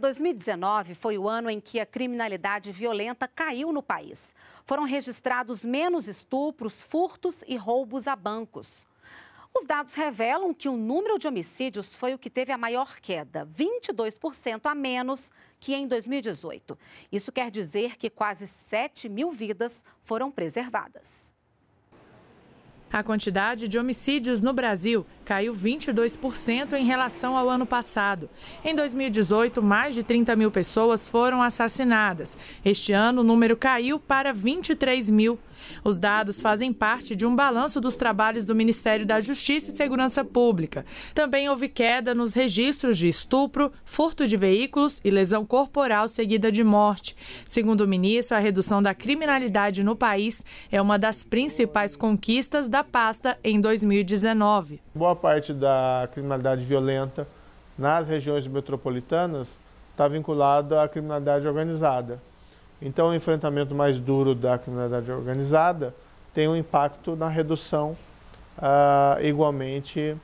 2019 foi o ano em que a criminalidade violenta caiu no país. Foram registrados menos estupros, furtos e roubos a bancos. Os dados revelam que o número de homicídios foi o que teve a maior queda, 22% a menos que em 2018. Isso quer dizer que quase 7 mil vidas foram preservadas. A quantidade de homicídios no Brasil caiu 22% em relação ao ano passado. Em 2018, mais de 30 mil pessoas foram assassinadas. Este ano, o número caiu para 23 mil. Os dados fazem parte de um balanço dos trabalhos do Ministério da Justiça e Segurança Pública. Também houve queda nos registros de estupro, furto de veículos e lesão corporal seguida de morte. Segundo o ministro, a redução da criminalidade no país é uma das principais conquistas da pasta em 2019. Boa parte da criminalidade violenta nas regiões metropolitanas está vinculada à criminalidade organizada. Então, o enfrentamento mais duro da criminalidade organizada tem um impacto na redução uh, igualmente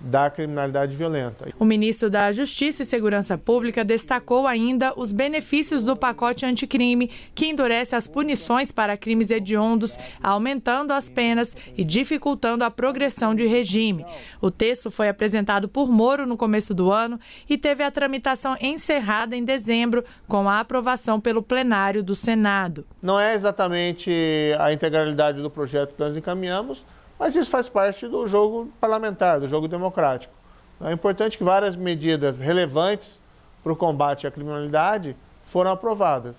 da criminalidade violenta. O ministro da Justiça e Segurança Pública destacou ainda os benefícios do pacote anticrime, que endurece as punições para crimes hediondos, aumentando as penas e dificultando a progressão de regime. O texto foi apresentado por Moro no começo do ano e teve a tramitação encerrada em dezembro, com a aprovação pelo plenário do Senado. Não é exatamente a integralidade do projeto que nós encaminhamos mas isso faz parte do jogo parlamentar, do jogo democrático. É importante que várias medidas relevantes para o combate à criminalidade foram aprovadas.